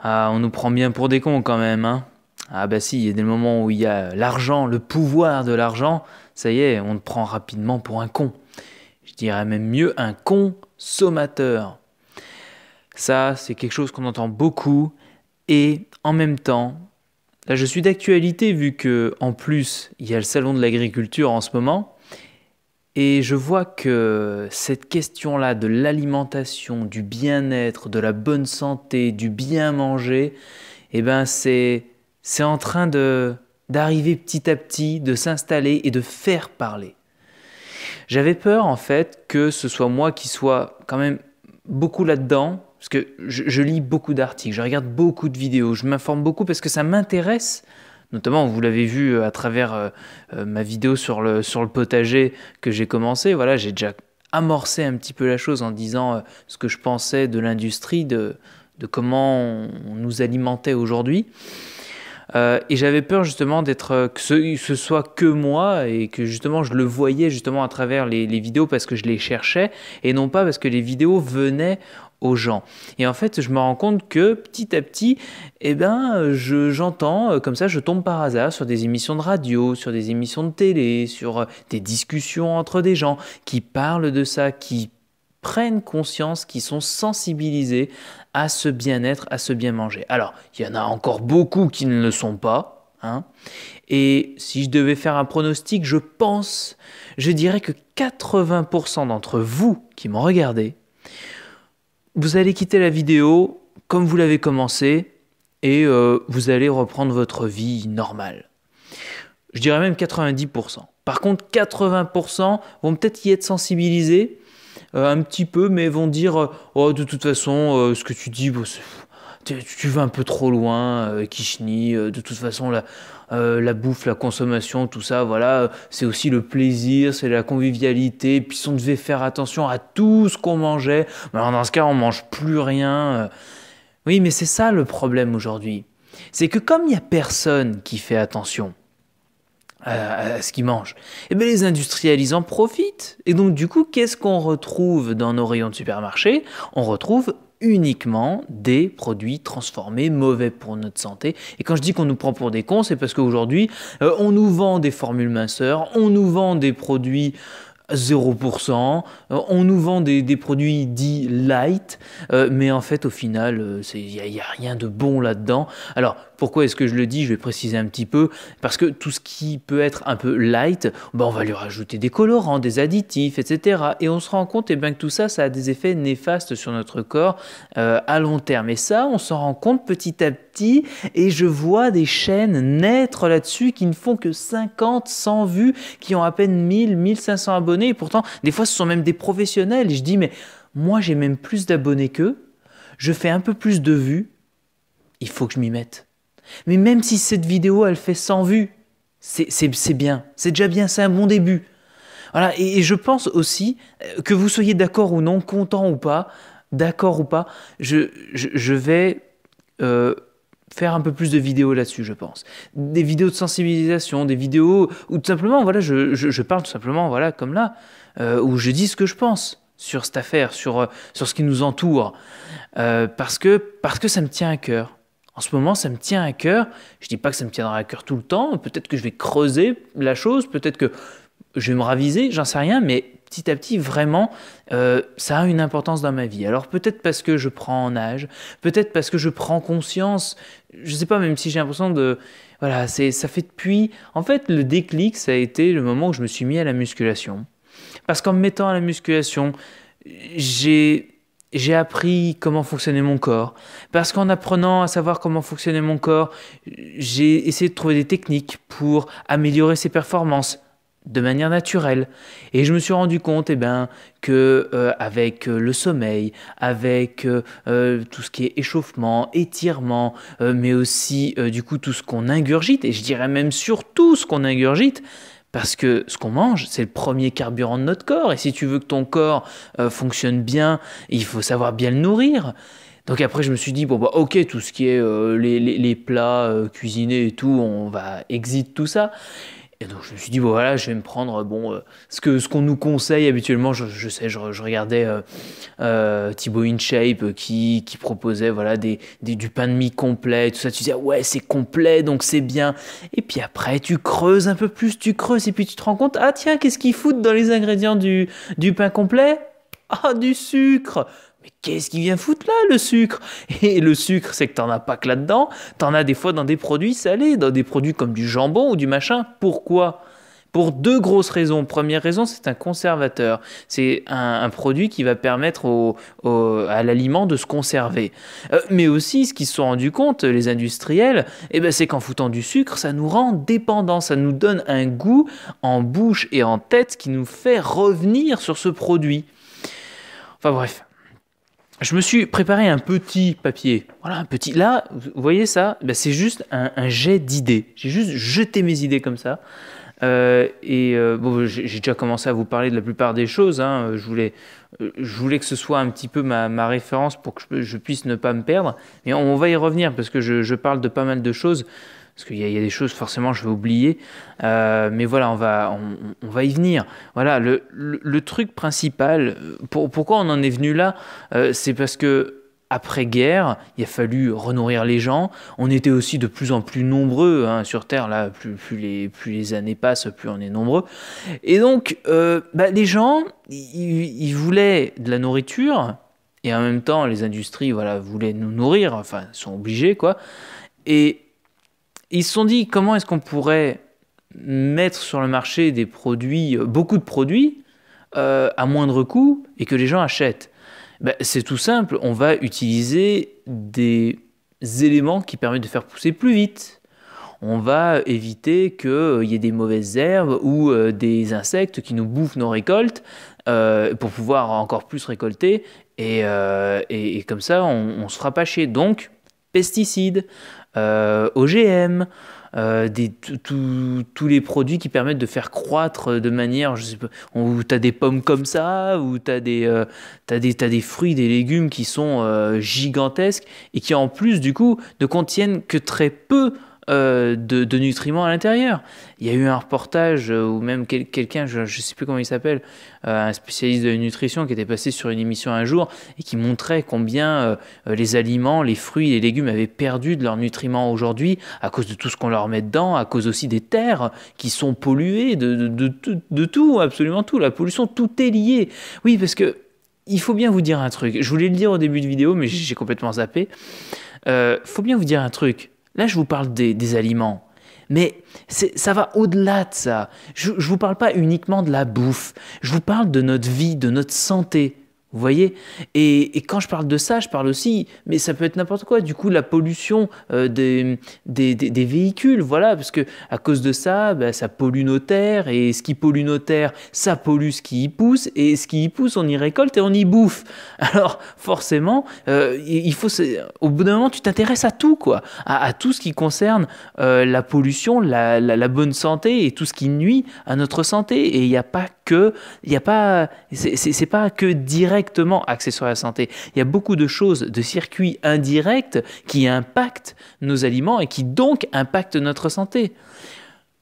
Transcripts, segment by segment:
Ah, on nous prend bien pour des cons quand même, hein Ah bah si, il y a des moments où il y a l'argent, le pouvoir de l'argent, ça y est, on te prend rapidement pour un con. Je dirais même mieux un consommateur. Ça, c'est quelque chose qu'on entend beaucoup et en même temps, là je suis d'actualité vu que en plus, il y a le salon de l'agriculture en ce moment et je vois que cette question-là de l'alimentation, du bien-être, de la bonne santé, du bien manger, eh ben c'est en train de d'arriver petit à petit, de s'installer et de faire parler. J'avais peur en fait que ce soit moi qui sois quand même beaucoup là-dedans, parce que je lis beaucoup d'articles, je regarde beaucoup de vidéos, je m'informe beaucoup parce que ça m'intéresse Notamment, vous l'avez vu euh, à travers euh, euh, ma vidéo sur le, sur le potager que j'ai commencé. Voilà, j'ai déjà amorcé un petit peu la chose en disant ce que je pensais de l'industrie, de, de, comment on, nous alimentait aujourd'hui. et j'avais peur justement d'être que ce, ce, soit que moi et que justement je le voyais justement à travers les, les vidéos parce que je les cherchais et non pas parce que les vidéos venaient aux gens. Et en fait, je me rends compte que petit à petit, eh ben, je, j'entends, euh, comme ça, je tombe par hasard sur des émissions de radio, sur des émissions de télé, sur euh, des discussions entre des gens qui parlent de ça, qui prennent conscience, qui sont sensibilisés à ce bien-être, à ce bien manger. Alors, il y en a encore beaucoup qui ne le sont pas. Hein Et si je devais faire un pronostic, je pense, je dirais que 80% d'entre vous qui m'ont regardé, vous allez quitter la vidéo comme vous l'avez commencé et euh, vous allez reprendre votre vie normale. Je dirais même 90%. Par contre, 80% vont peut-être y être sensibilisés euh, un petit peu, mais vont dire euh, Oh, de toute façon, ce que tu dis, tu, tu, vas un peu trop loin, Kishni, de toute façon, là. Euh, la bouffe, la consommation, tout ça, voilà, c'est aussi le plaisir, c'est la convivialité, puis on devait faire attention à tout ce qu'on mangeait, bah, alors dans ce cas on mange plus rien. Euh. Oui, mais c'est ça le problème aujourd'hui. C'est que comme il n'y a personne qui fait attention, euh, à, ce qu'il mange, Et eh bien les industrialisants profitent. Et donc du coup, qu'est-ce qu'on retrouve dans nos rayons de supermarché On retrouve uniquement des produits transformés, mauvais pour notre santé. Et quand je dis qu'on nous prend pour des cons, c'est parce qu'aujourd'hui, euh, on nous vend des formules minceurs, on nous vend des produits 0%, euh, on nous vend des, produits dits light, euh, mais en fait, au final, il n'y a, a, rien de bon là-dedans. Alors, pourquoi est-ce que je le dis Je vais préciser un petit peu. Parce que tout ce qui peut être un peu light, ben on va lui rajouter des colorants, des additifs, etc. Et on se rend compte et eh ben, que tout ça, ça a des effets néfastes sur notre corps euh, à long terme. Et ça, on s'en rend compte petit à petit. Et je vois des chaînes naître là-dessus qui ne font que 50, 100 vues, qui ont à peine 1000, 1500 abonnés. Et pourtant, des fois, ce sont même des professionnels. Et je dis, mais moi, j'ai même plus d'abonnés qu'eux. Je fais un peu plus de vues. Il faut que je m'y mette. Mais même si cette vidéo, elle fait 100 vues, c'est bien. C'est déjà bien, c'est un bon début. Voilà, et, je pense aussi, euh, que vous soyez d'accord ou non, content ou pas, d'accord ou pas, je, je, vais... Euh, faire un peu plus de vidéos là-dessus, je pense. Des vidéos de sensibilisation, des vidéos où tout simplement, voilà, je, je, parle tout simplement, voilà, comme là, euh, où je dis ce que je pense sur cette affaire, sur, sur ce qui nous entoure, parce, que, parce que ça me tient à cœur. En ce moment, ça me tient à cœur. Je ne dis pas que ça me tiendra à cœur tout le temps. Peut-être que je vais creuser la chose, peut-être que je vais me raviser, j'en sais rien, mais petit à petit, vraiment, euh, ça a une importance dans ma vie. Alors peut-être parce que je prends en âge, peut-être parce que je prends conscience, je ne sais pas, même si j'ai l'impression de... Voilà, c'est ça fait depuis... En fait, le déclic, ça a été le moment où je me suis mis à la musculation. Parce qu'en me mettant à la musculation, j'ai j'ai appris comment fonctionnait mon corps. Parce qu'en apprenant à savoir comment fonctionnait mon corps, j'ai essayé de trouver des techniques pour améliorer ses performances de manière naturelle. Et je me suis rendu compte eh ben, que euh, avec euh, le sommeil, avec euh, tout ce qui est échauffement, étirement, mais aussi du coup tout ce qu'on ingurgite, et je dirais même surtout ce qu'on ingurgite, parce que ce qu'on mange, c'est le premier carburant de notre corps. Et si tu veux que ton corps euh, fonctionne bien, il faut savoir bien le nourrir. Donc après, je me suis dit, bon, bah, ok, tout ce qui est euh, les, plats euh, cuisinés et tout, on va exit tout ça. Et donc je me suis dit, bon, voilà, je vais me prendre bon, euh, ce qu'on ce qu'on nous conseille habituellement. Je, sais, je, regardais euh, euh, Thibaut InShape qui, proposait voilà, des, du pain de mie complet, tout ça. Tu disais, ouais, c'est complet, donc c'est bien. Et puis après, tu creuses un peu plus, tu creuses, et puis tu te rends compte, ah tiens, qu'est-ce qu'ils foutent dans les ingrédients du, du pain complet Ah, du sucre mais qu'est-ce qui vient foutre là, le sucre Et le sucre, c'est que t'en as pas que là-dedans, t'en as des fois dans des produits salés, dans des produits comme du jambon ou du machin. Pourquoi pour deux grosses raisons. Première raison, c'est un conservateur. C'est un, produit qui va permettre au, à l'aliment de se conserver. Euh, mais aussi, ce qu'ils se sont rendus compte, les industriels, eh ben, c'est qu'en foutant du sucre, ça nous rend dépendants. Ça nous donne un goût en bouche et en tête qui nous fait revenir sur ce produit. Enfin bref je me suis préparé un petit papier. Voilà, un petit. Là, vous voyez ça ben, C'est juste un, jet d'idées. J'ai juste jeté mes idées comme ça. Euh, et euh, bon, j'ai déjà commencé à vous parler de la plupart des choses. Hein. Je, voulais, je voulais que ce soit un petit peu ma, référence pour que je, puisse ne pas me perdre. Mais on, va y revenir parce que je, je, parle de pas mal de choses parce qu'il y, a des choses forcément je vais oublier, euh, mais voilà, on va, on, va y venir. Voilà, le, truc principal, euh, pourquoi on en est venu là, euh, c'est parce que après-guerre, il a fallu renourrir les gens. On était aussi de plus en plus nombreux hein, sur Terre. Là, plus, les, années passent, plus on est nombreux. Et donc, bah, les gens, ils voulaient de la nourriture. Et en même temps, les industries voilà, voulaient nous nourrir. Enfin, sont obligés, quoi. Et ils se sont dit comment est-ce qu'on pourrait mettre sur le marché des produits, euh, beaucoup de produits, euh, à moindre coût et que les gens achètent ben, C'est tout simple, on va utiliser des éléments qui permettent de faire pousser plus vite. On va éviter qu'il il y ait des mauvaises herbes ou euh, des insectes qui nous bouffent nos récoltes pour pouvoir encore plus récolter et, et, comme ça on, on se fera pas chier. Donc, pesticides, euh, OGM, euh, tous les produits qui permettent de faire croître euh, de manière, je sais pas, où tu as des pommes comme ça, où tu as, des, des fruits, des légumes qui sont gigantesques et qui en plus du coup ne contiennent que très peu euh, de, nutriments à l'intérieur. Il y a eu un reportage euh, où même quelqu'un, je ne sais plus comment il s'appelle, euh, un spécialiste de nutrition qui était passé sur une émission un jour et qui montrait combien les aliments, les fruits, les légumes avaient perdu de leurs nutriments aujourd'hui à cause de tout ce qu'on leur met dedans, à cause aussi des terres qui sont polluées, de, de tout, absolument tout. La pollution, tout est lié. Oui, parce que il faut bien vous dire un truc. Je voulais le dire au début de vidéo, mais j'ai complètement zappé. Il faut bien vous dire un truc Là, je vous parle des, aliments. Mais ça va au-delà de ça. Je ne vous parle pas uniquement de la bouffe. Je vous parle de notre vie, de notre santé. Vous voyez et, quand je parle de ça, je parle aussi, mais ça peut être n'importe quoi. Du coup, la pollution euh, des, des, véhicules, voilà, parce que à cause de ça, bah, ça pollue nos terres, et ce qui pollue nos terres, ça pollue ce qui y pousse, et ce qui y pousse, on y récolte et on y bouffe. Alors, forcément, euh, il faut, au bout d'un moment, tu t'intéresses à tout, quoi, à, tout ce qui concerne euh, la pollution, la, la bonne santé et tout ce qui nuit à notre santé. Et il n'y a pas que il n'y a pas, c'est pas que directement accessoire à la santé. Il y a beaucoup de choses, de circuits indirects qui impactent nos aliments et qui donc impactent notre santé.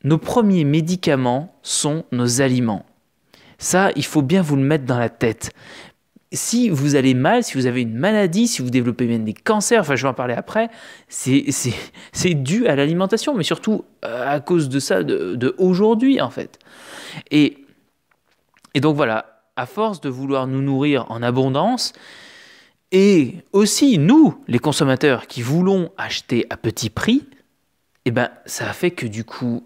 Nos premiers médicaments sont nos aliments. Ça, il faut bien vous le mettre dans la tête si vous allez mal, si vous avez une maladie, si vous développez même des cancers, enfin je vais en parler après, c'est dû à l'alimentation, mais surtout euh, à cause de ça, de, de aujourd'hui en fait. Et et donc voilà, à force de vouloir nous nourrir en abondance, et aussi nous, les consommateurs, qui voulons acheter à petit prix, et eh ben, ça a fait que du coup,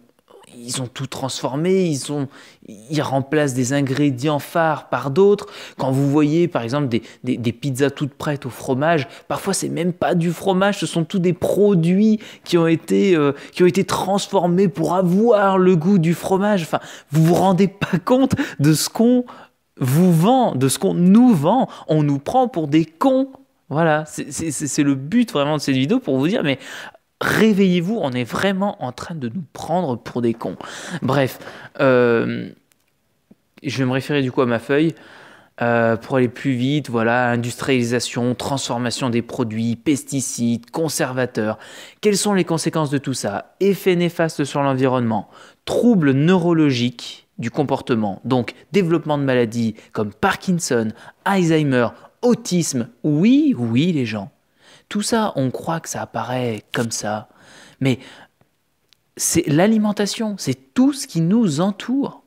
ils ont tout transformé, ils, ont, ils remplacent des ingrédients phares par d'autres. Quand vous voyez par exemple des, des, pizzas toutes prêtes au fromage, parfois c'est même pas du fromage, ce sont tous des produits qui ont été, euh, qui ont été transformés pour avoir le goût du fromage. Enfin, vous vous rendez pas compte de ce qu'on vous vend, de ce qu'on nous vend. On nous prend pour des cons. Voilà, c'est le but vraiment de cette vidéo pour vous dire, mais réveillez-vous, on est vraiment en train de nous prendre pour des cons. Bref, euh, je vais me référer du coup à ma feuille. Euh, pour aller plus vite, voilà, industrialisation, transformation des produits, pesticides, conservateurs. Quelles sont les conséquences de tout ça Effets néfastes sur l'environnement, troubles neurologiques du comportement, donc développement de maladies comme Parkinson, Alzheimer, autisme. Oui, oui les gens, tout ça, on croit que ça apparaît comme ça, mais c'est l'alimentation, c'est tout ce qui nous entoure.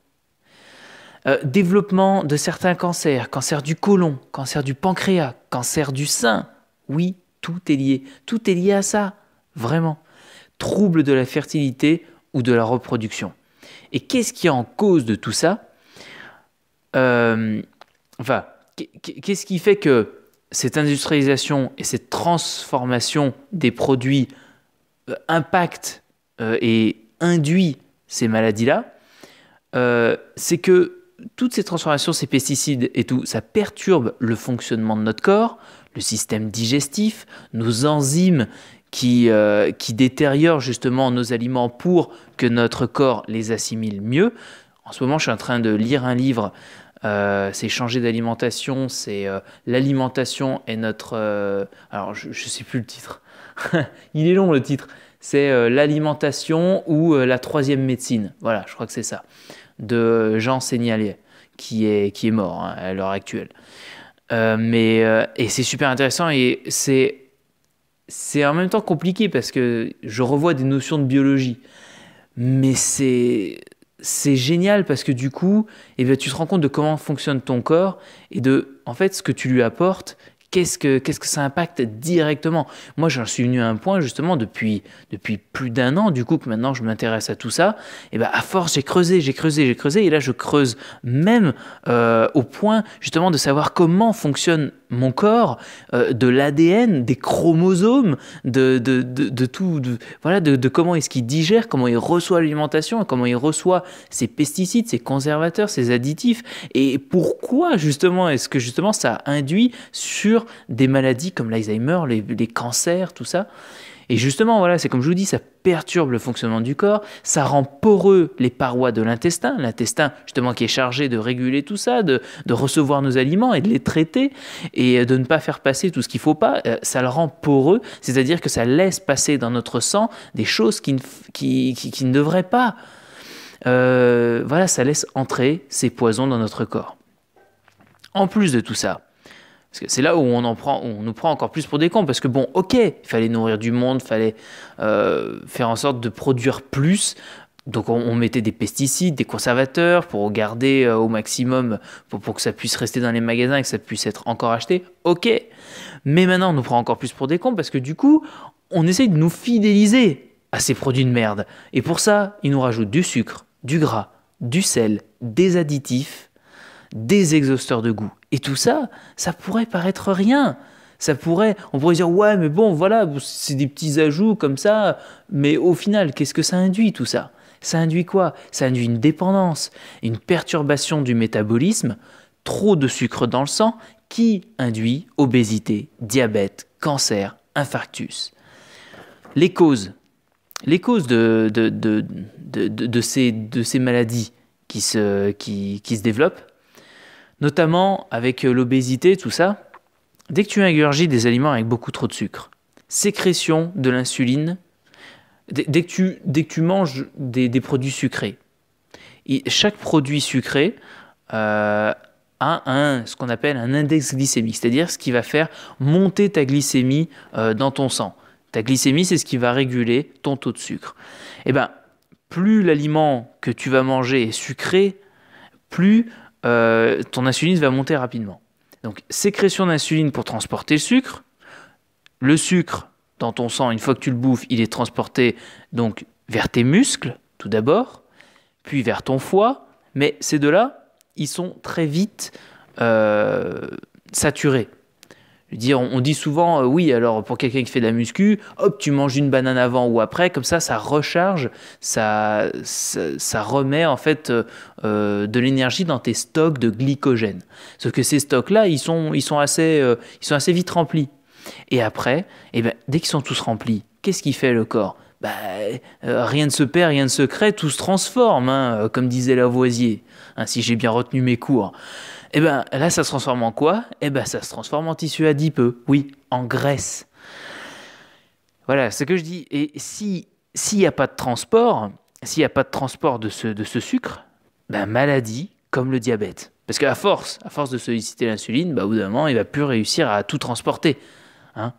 Euh, développement de certains cancers, cancer du côlon, cancer du pancréas, cancer du sein. Oui, tout est lié. Tout est lié à ça, vraiment. Trouble de la fertilité ou de la reproduction. Et qu'est-ce qui est en cause de tout ça euh, Enfin, qu'est-ce qui fait que cette industrialisation et cette transformation des produits euh, impactent euh, et induit ces maladies-là, euh, c'est que toutes ces transformations, ces pesticides et tout, ça perturbe le fonctionnement de notre corps, le système digestif, nos enzymes qui, qui détériorent justement nos aliments pour que notre corps les assimile mieux. En ce moment, je suis en train de lire un livre euh, c'est changer d'alimentation, c'est euh, l'alimentation est notre... Euh, alors je ne sais plus le titre, il est long le titre, c'est l'alimentation ou la troisième médecine, voilà, je crois que c'est ça, de Jean Seignalier, qui est, qui est mort hein, à l'heure actuelle. mais, et c'est super intéressant et c'est... C'est en même temps compliqué parce que je revois des notions de biologie mais c'est c'est génial parce que du coup, eh bien, tu te rends compte de comment fonctionne ton corps et de, en fait, ce que tu lui apportes, qu'est-ce que, qu'est-ce que ça impacte directement. Moi, j'en suis venu à un point, justement, depuis, depuis plus d'un an, du coup, que maintenant je m'intéresse à tout ça. Et eh bien, à force, j'ai creusé, j'ai creusé, j'ai creusé. Et là, je creuse même euh, au point, justement, de savoir comment fonctionne mon corps, euh, de l'ADN, des chromosomes, de, de, tout, voilà, de, comment est-ce qu'il digère, comment il reçoit l'alimentation, comment il reçoit ses pesticides, ses conservateurs, ses additifs, et pourquoi justement est-ce que justement ça induit sur des maladies comme l'Alzheimer, les cancers, tout ça. Et justement, voilà, c'est comme je vous dis, ça perturbe le fonctionnement du corps, ça rend poreux les parois de l'intestin, l'intestin justement qui est chargé de réguler tout ça, de, recevoir nos aliments et de les traiter et euh, de ne pas faire passer tout ce qu'il ne faut pas, euh, ça le rend poreux, c'est-à-dire que ça laisse passer dans notre sang des choses qui ne, devraient pas. Euh, voilà, ça laisse entrer ces poisons dans notre corps. En plus de tout ça, parce que c'est là où on, en prend, on nous prend encore plus pour des cons. Parce que bon, ok, il fallait nourrir du monde, il fallait euh, faire en sorte de produire plus. Donc on, mettait des pesticides, des conservateurs pour garder euh, au maximum, pour, pour, que ça puisse rester dans les magasins et que ça puisse être encore acheté. Ok. Mais maintenant, on nous prend encore plus pour des cons parce que du coup, on essaye de nous fidéliser à ces produits de merde. Et pour ça, ils nous rajoutent du sucre, du gras, du sel, des additifs des exhausteurs de goût. Et tout ça, ça pourrait paraître rien. Ça pourrait, on pourrait dire ouais, mais bon, voilà, c'est des petits ajouts comme ça. Mais au final, qu'est-ce que ça induit tout ça Ça induit quoi Ça induit une dépendance, une perturbation du métabolisme, trop de sucre dans le sang qui induit obésité, diabète, cancer, infarctus. Les causes, les causes de, de, de, de ces, maladies qui se, qui se développent, notamment avec euh, l'obésité, tout ça, dès que tu ingurgis des aliments avec beaucoup trop de sucre, sécrétion de l'insuline, dès, que tu, dès que tu manges des, produits sucrés, et chaque produit sucré euh, a un, ce qu'on appelle un index glycémique, c'est-à-dire ce qui va faire monter ta glycémie euh, dans ton sang. Ta glycémie, c'est ce qui va réguler ton taux de sucre. Et eh bien, plus l'aliment que tu vas manger est sucré, plus euh, ton insuline va monter rapidement. Donc, sécrétion d'insuline pour transporter le sucre. Le sucre dans ton sang, une fois que tu le bouffes, il est transporté donc vers tes muscles, tout d'abord, puis vers ton foie. Mais ces deux-là, ils sont très vite euh, saturés. Dire, on dit souvent, euh, oui, alors pour quelqu'un qui fait de la muscu, hop, tu manges une banane avant ou après, comme ça, ça recharge, ça, ça, remet en fait euh, euh, de l'énergie dans tes stocks de glycogène. Sauf que ces stocks-là, ils sont, ils, sont assez, ils sont assez vite remplis. Et après, eh ben, dès qu'ils sont tous remplis, qu'est-ce qui fait le corps bah, Rien ne se perd, rien ne se crée, tout se transforme, hein, comme disait Lavoisier, ainsi hein, si j'ai bien retenu mes cours. Eh ben là, ça se transforme en quoi Eh ben ça se transforme en tissu adipeux, oui, en graisse. Voilà, ce que je dis. Et si s'il n'y a pas de transport, s'il n'y a pas de transport de ce, de ce sucre, ben maladie comme le diabète. Parce qu'à force, à force de solliciter l'insuline, ben, au bout d'un moment, il va plus réussir à tout transporter. Hein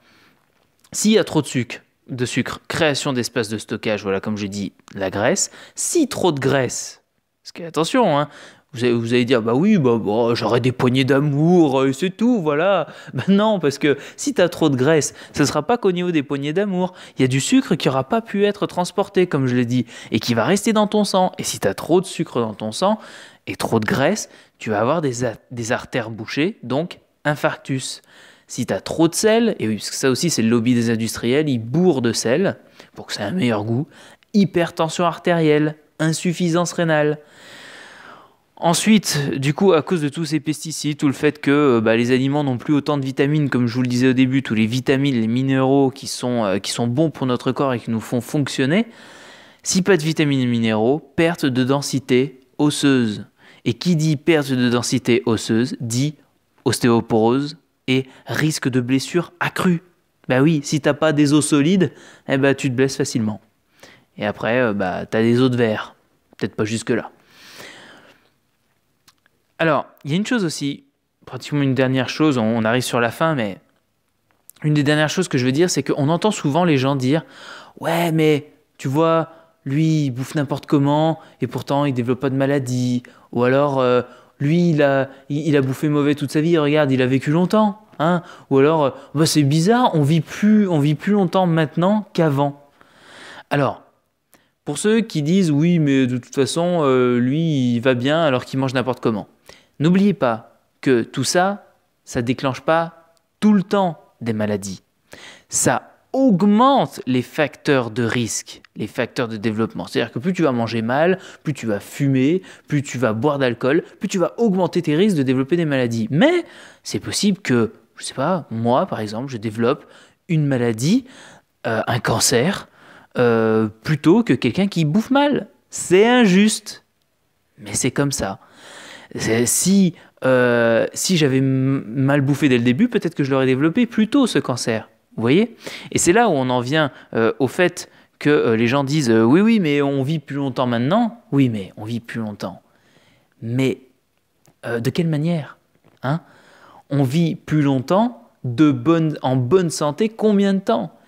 S'il y a trop de sucre, de sucre, création d'espaces de stockage, voilà, comme je dis, la graisse. Si trop de graisse, parce que attention, hein, vous allez, dire, bah oui, bah, bah j'aurais des poignées d'amour, euh, c'est tout, voilà. Bah non, parce que si tu as trop de graisse, ce ne sera pas qu'au niveau des poignées d'amour. Il y a du sucre qui n'aura pas pu être transporté, comme je l'ai dit, et qui va rester dans ton sang. Et si tu as trop de sucre dans ton sang et trop de graisse, tu vas avoir des, artères bouchées, donc infarctus. Si tu as trop de sel, et ça aussi c'est le lobby des industriels, ils bourrent de sel pour que ça ait un meilleur goût, hypertension artérielle, insuffisance rénale. Ensuite, du coup, à cause de tous ces pesticides, tout le fait que euh, bah, les aliments n'ont plus autant de vitamines, comme je vous le disais au début, tous les vitamines, les minéraux qui sont, euh, qui sont bons pour notre corps et qui nous font fonctionner, si pas de vitamines et minéraux, perte de densité osseuse. Et qui dit perte de densité osseuse dit ostéoporose et risque de blessure accru. Bah oui, si t'as pas des os solides, eh bah, tu te blesses facilement. Et après, euh, bah, t'as des os de verre. Peut-être pas jusque-là. Alors, il y a une chose aussi, pratiquement une dernière chose, on arrive sur la fin, mais une des dernières choses que je veux dire, c'est qu'on entend souvent les gens dire Ouais, mais tu vois, lui, il bouffe n'importe comment, et pourtant, il développe pas de maladie. Ou alors, euh, lui, il a, il, a bouffé mauvais toute sa vie, regarde, il a vécu longtemps. Hein Ou alors, euh, bah, c'est bizarre, on vit, plus, on vit plus longtemps maintenant qu'avant. Alors, pour ceux qui disent Oui, mais de toute façon, euh, lui, il va bien alors qu'il mange n'importe comment. N'oubliez pas que tout ça, ça déclenche pas tout le temps des maladies. Ça augmente les facteurs de risque, les facteurs de développement. C'est-à-dire que plus tu vas manger mal, plus tu vas fumer, plus tu vas boire d'alcool, plus tu vas augmenter tes risques de développer des maladies. Mais c'est possible que, je ne sais pas, moi par exemple, je développe une maladie, euh, un cancer, euh, plutôt que quelqu'un qui bouffe mal. C'est injuste, mais c'est comme ça. Si, euh, si j'avais mal bouffé dès le début, peut-être que je l'aurais développé plus tôt ce cancer. Vous voyez Et c'est là où on en vient euh, au fait que euh, les gens disent oui, oui, mais on vit plus longtemps maintenant. Oui, mais on vit plus longtemps. Mais de quelle manière hein On vit plus longtemps de bonne, en bonne santé combien de temps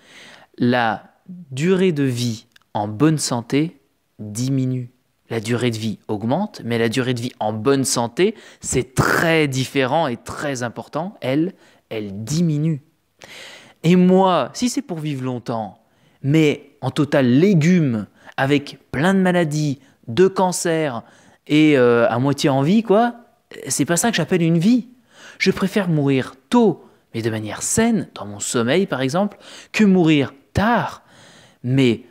La durée de vie en bonne santé diminue. La durée de vie augmente, mais la durée de vie en bonne santé, c'est très différent et très important. Elle, elle diminue. Et moi, si c'est pour vivre longtemps, mais en total légumes, avec plein de maladies, de cancers et euh, à moitié en vie, quoi, c'est pas ça que j'appelle une vie. Je préfère mourir tôt, mais de manière saine, dans mon sommeil par exemple, que mourir tard, mais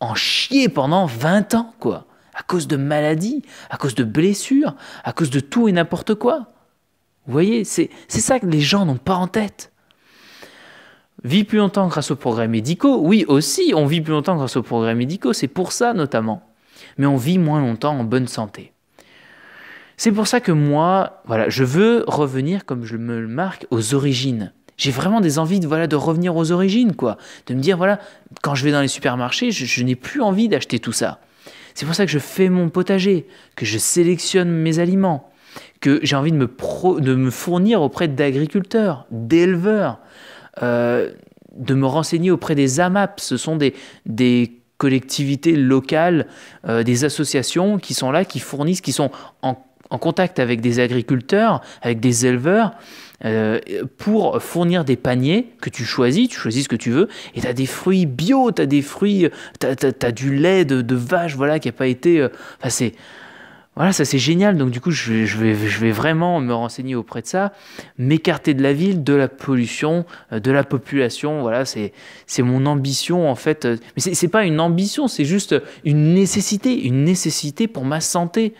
en chier pendant 20 ans, quoi à cause de maladies, à cause de blessures, à cause de tout et n'importe quoi. Vous voyez, c'est ça que les gens n'ont pas en tête. Vivre plus longtemps grâce aux progrès médicaux. Oui, aussi, on vit plus longtemps grâce aux progrès médicaux, c'est pour ça notamment. Mais on vit moins longtemps en bonne santé. C'est pour ça que moi, voilà, je veux revenir, comme je me le marque, aux origines. J'ai vraiment des envies de, voilà, de revenir aux origines, quoi. De me dire, voilà, quand je vais dans les supermarchés, je n'ai plus envie d'acheter tout ça. C'est pour ça que je fais mon potager, que je sélectionne mes aliments, que j'ai envie de me, de me, fournir auprès d'agriculteurs, d'éleveurs, euh, de me renseigner auprès des AMAP. Ce sont des, des collectivités locales, euh, des associations qui sont là, qui fournissent, qui sont en en contact avec des agriculteurs, avec des éleveurs, euh, pour fournir des paniers que tu choisis, tu choisis ce que tu veux, et tu as des fruits bio, tu as des fruits, tu as, du lait de, vache, voilà, qui n'a pas été... Euh, c'est... Voilà, ça c'est génial, donc du coup je vais, je, vais, vraiment me renseigner auprès de ça, m'écarter de la ville, de la pollution, euh, de la population, voilà, c'est mon ambition en fait. Mais c'est pas une ambition, c'est juste une nécessité, une nécessité pour ma santé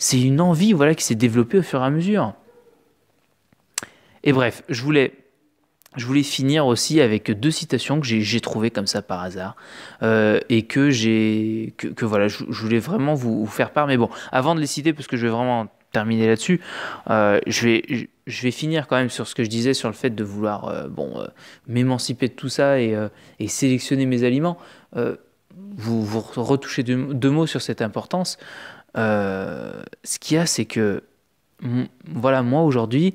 c'est une envie voilà, qui s'est développée au fur et à mesure. Et bref, je voulais, je voulais finir aussi avec deux citations que j'ai trouvées comme ça par hasard euh, et que j'ai que, voilà, je, voulais vraiment vous, faire part. Mais bon, avant de les citer, parce que je vais vraiment terminer là-dessus, euh, je vais je, vais finir quand même sur ce que je disais sur le fait de vouloir euh, bon m'émanciper de tout ça et, sélectionner mes aliments. vous, retouchez deux mots sur cette importance. Euh, ce qu'il y a, c'est que, voilà, moi aujourd'hui,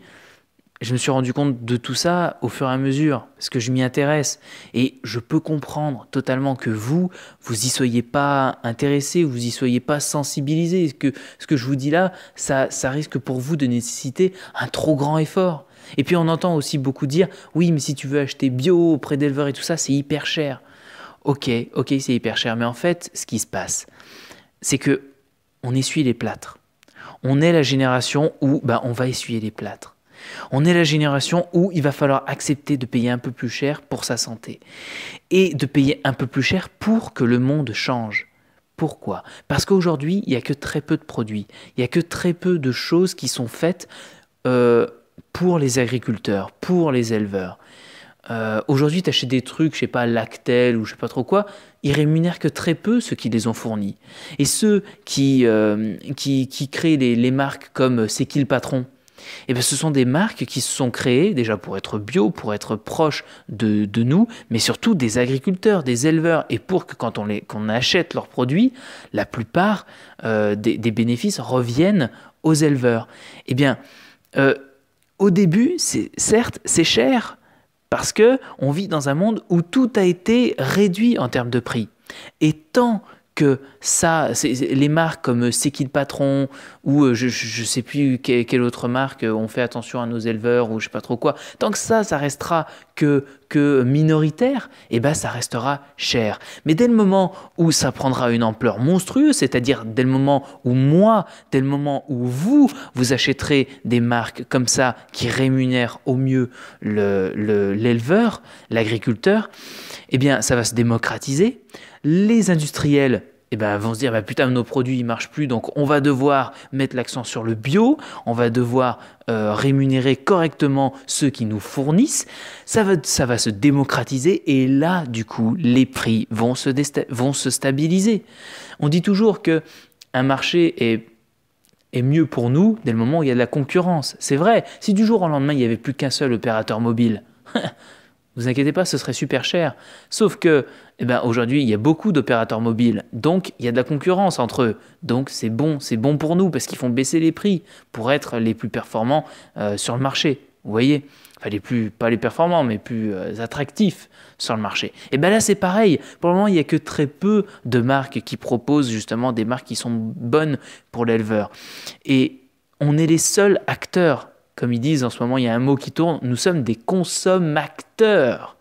je me suis rendu compte de tout ça au fur et à mesure, parce que je m'y intéresse. Et je peux comprendre totalement que vous, vous y soyez pas intéressé, vous y soyez pas sensibilisé. Ce que, ce que je vous dis là, ça, ça risque pour vous de nécessiter un trop grand effort. Et puis on entend aussi beaucoup dire, oui, mais si tu veux acheter bio auprès d'éleveurs et tout ça, c'est hyper cher. Ok, ok, c'est hyper cher. Mais en fait, ce qui se passe, c'est que on essuie les plâtres. On est la génération où ben, on va essuyer les plâtres. On est la génération où il va falloir accepter de payer un peu plus cher pour sa santé. Et de payer un peu plus cher pour que le monde change. Pourquoi Parce qu'aujourd'hui, il n'y a que très peu de produits. Il n'y a que très peu de choses qui sont faites euh, pour les agriculteurs, pour les éleveurs. Euh, aujourd'hui Aujourd'hui, achètes des trucs, je sais pas, Lactel ou je sais pas trop quoi, ils rémunèrent que très peu ceux qui les ont fournis. Et ceux qui, euh, qui, qui, créent les, marques comme C'est qui le patron et eh ben, ce sont des marques qui se sont créées déjà pour être bio, pour être proche de, de nous, mais surtout des agriculteurs, des éleveurs, et pour que quand on, les, achète leurs produits, la plupart euh, des, bénéfices reviennent aux éleveurs. Eh bien, au début, certes, c'est cher, parce que on vit dans un monde où tout a été réduit en termes de prix. Et tant que ça, les marques comme euh, C'est qui le patron ou euh, je ne sais plus quelle, autre marque, euh, on fait attention à nos éleveurs ou je sais pas trop quoi, tant que ça, ça restera que, que minoritaire, et eh ben ça restera cher. Mais dès le moment où ça prendra une ampleur monstrueuse, c'est-à-dire dès le moment où moi, dès le moment où vous, vous achèterez des marques comme ça qui rémunèrent au mieux l'éleveur, l'agriculteur, eh bien ça va se démocratiser les industriels eh ben, vont se dire bah, putain nos produits ils marchent plus donc on va devoir mettre l'accent sur le bio, on va devoir euh, rémunérer correctement ceux qui nous fournissent, ça va, ça va se démocratiser et là du coup les prix vont se, vont se stabiliser. On dit toujours que un marché est est mieux pour nous dès le moment où il y a de la concurrence. C'est vrai, si du jour au lendemain il n'y avait plus qu'un seul opérateur mobile, Vous inquiétez pas, ce serait super cher. Sauf que, eh ben, aujourd'hui, il y a beaucoup d'opérateurs mobiles, donc il y a de la concurrence entre eux. Donc c'est bon, c'est bon pour nous parce qu'ils font baisser les prix pour être les plus performants euh, sur le marché. Vous voyez Enfin, les plus, pas les performants, mais plus euh, attractifs sur le marché. Et eh ben là, c'est pareil. Pour le moment, il n'y a que très peu de marques qui proposent justement des marques qui sont bonnes pour l'éleveur. Et on est les seuls acteurs comme ils disent en ce moment, il y a un mot qui tourne, nous sommes des consommateurs.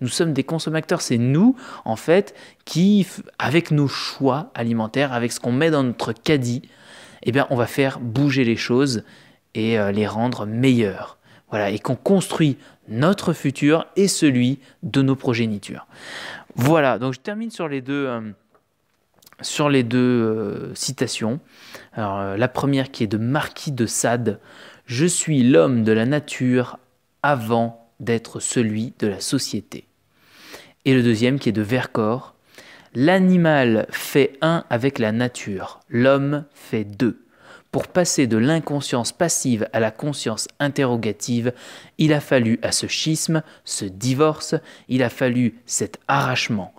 Nous sommes des consommateurs, c'est nous, en fait, qui, avec nos choix alimentaires, avec ce qu'on met dans notre caddie, eh bien, on va faire bouger les choses et euh, les rendre meilleures. Voilà, et qu'on construit notre futur et celui de nos progénitures. Voilà, donc je termine sur les deux, euh, sur les deux euh, citations. la première qui est de Marquis de Sade, je suis l'homme de la nature avant d'être celui de la société. Et le deuxième qui est de Vercors, l'animal fait un avec la nature, l'homme fait deux. Pour passer de l'inconscience passive à la conscience interrogative, il a fallu à ce schisme, ce divorce, il a fallu cet arrachement.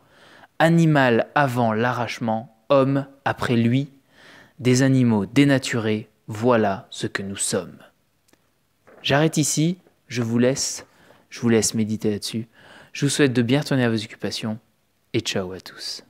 Animal avant l'arrachement, homme après lui, des animaux dénaturés, voilà ce que nous sommes. J'arrête ici, je vous laisse, je vous laisse méditer là-dessus. Je vous souhaite de bien retourner à vos occupations et ciao à tous.